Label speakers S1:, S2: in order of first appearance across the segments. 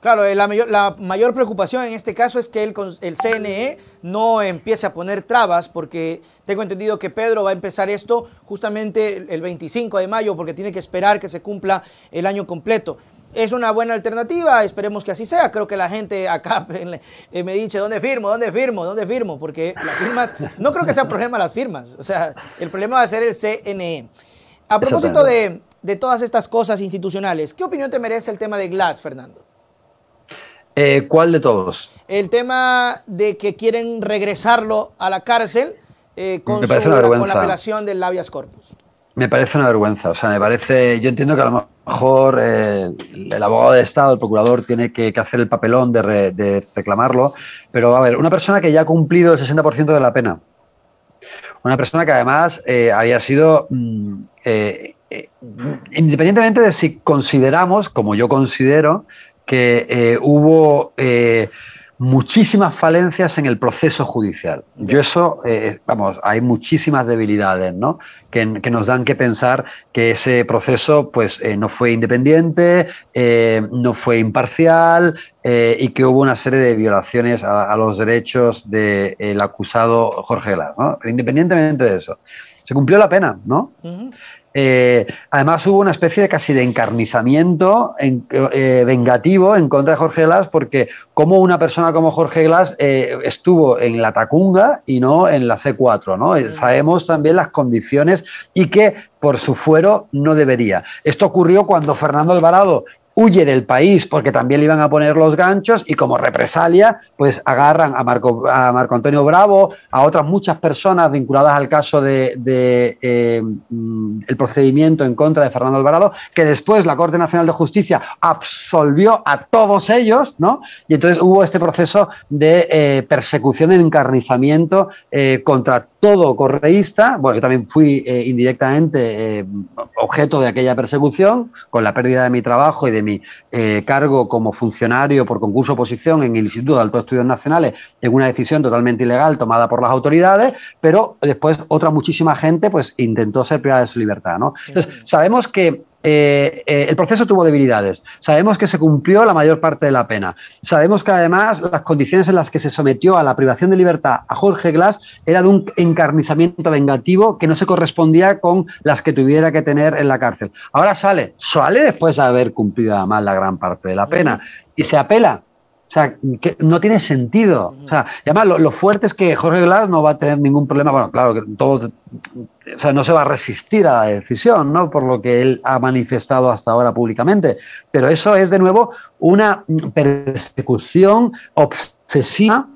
S1: Claro, eh, la mayor, preocupación en este caso es que el, CNE no empiece a poner trabas, porque tengo entendido que Pedro va a empezar esto justamente el 25 de mayo, porque tiene que esperar que se cumpla el año completo. Es una buena alternativa, esperemos que así sea. Creo que la gente acá me dice, ¿dónde firmo? ¿Dónde firmo? ¿Dónde firmo? Porque las firmas, no creo que sea problema las firmas, o sea, el problema va a ser el CNE. A propósito de, de todas estas cosas institucionales, ¿qué opinión te merece el tema de Glass, Fernando?
S2: Eh, ¿Cuál de todos?
S1: El tema de que quieren regresarlo a la cárcel eh, con, la apelación del labias corpus.
S2: Me parece una vergüenza. O sea, me parece. Yo entiendo que a lo mejor eh, el abogado de Estado, el procurador, tiene que, hacer el papelón de, reclamarlo. Pero a ver, una persona que ya ha cumplido el 60% de la pena. Una persona que además había sido. Mm, independientemente de si consideramos, como yo considero, que eh, hubo eh, muchísimas falencias en el proceso judicial. Yo eso, eh, vamos, hay muchísimas debilidades, ¿no? Que, nos dan que pensar que ese proceso, pues, no fue independiente, no fue imparcial y que hubo una serie de violaciones a, los derechos del acusado Jorge Glass, ¿no? independientemente de eso se cumplió la pena, ¿no? Eh, además hubo una especie de casi de encarnizamiento en, eh, vengativo en contra de Jorge Glass porque como una persona como Jorge Glass eh, estuvo en la Tacunga y no en la C4, ¿no? Sabemos también las condiciones y que por su fuero no debería. Esto ocurrió cuando Fernando Alvarado huye del país porque también le iban a poner los ganchos y como represalia, pues agarran a Marco, a Marco Antonio Bravo, a otras muchas personas vinculadas al caso de, eh, mm, el procedimiento en contra de Fernando Alvarado, que después la Corte Nacional de Justicia absolvió a todos ellos, ¿no? Y entonces hubo este proceso de eh, persecución, de encarnizamiento eh, contra todo correísta, bueno, también fui eh, indirectamente eh, objeto de aquella persecución, con la pérdida de mi trabajo y de mi eh, cargo como funcionario por concurso oposición en el Instituto de Altos Estudios Nacionales, en una decisión totalmente ilegal tomada por las autoridades, pero después otra muchísima gente pues intentó ser privada de su libertad, ¿no? Entonces, sabemos que eh, eh, el proceso tuvo debilidades. Sabemos que se cumplió la mayor parte de la pena. Sabemos que además las condiciones en las que se sometió a la privación de libertad a Jorge Glass era de un encarnizamiento vengativo que no se correspondía con las que tuviera que tener en la cárcel. Ahora sale, sale después de haber cumplido además la gran parte de la pena y se apela o sea, que no tiene sentido. O sea, además lo, fuerte es que Jorge Glass no va a tener ningún problema. Bueno, claro, que todo, no se va a resistir a la decisión, ¿no? Por lo que él ha manifestado hasta ahora públicamente. Pero eso es, de nuevo, una persecución obsesiva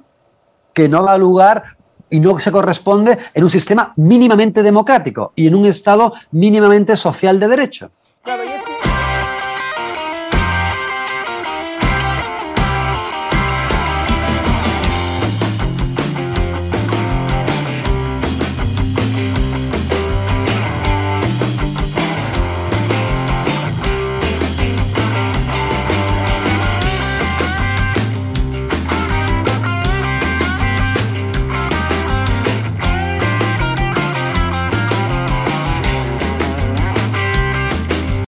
S2: que no da lugar y no se corresponde en un sistema mínimamente democrático y en un Estado mínimamente social de derecho.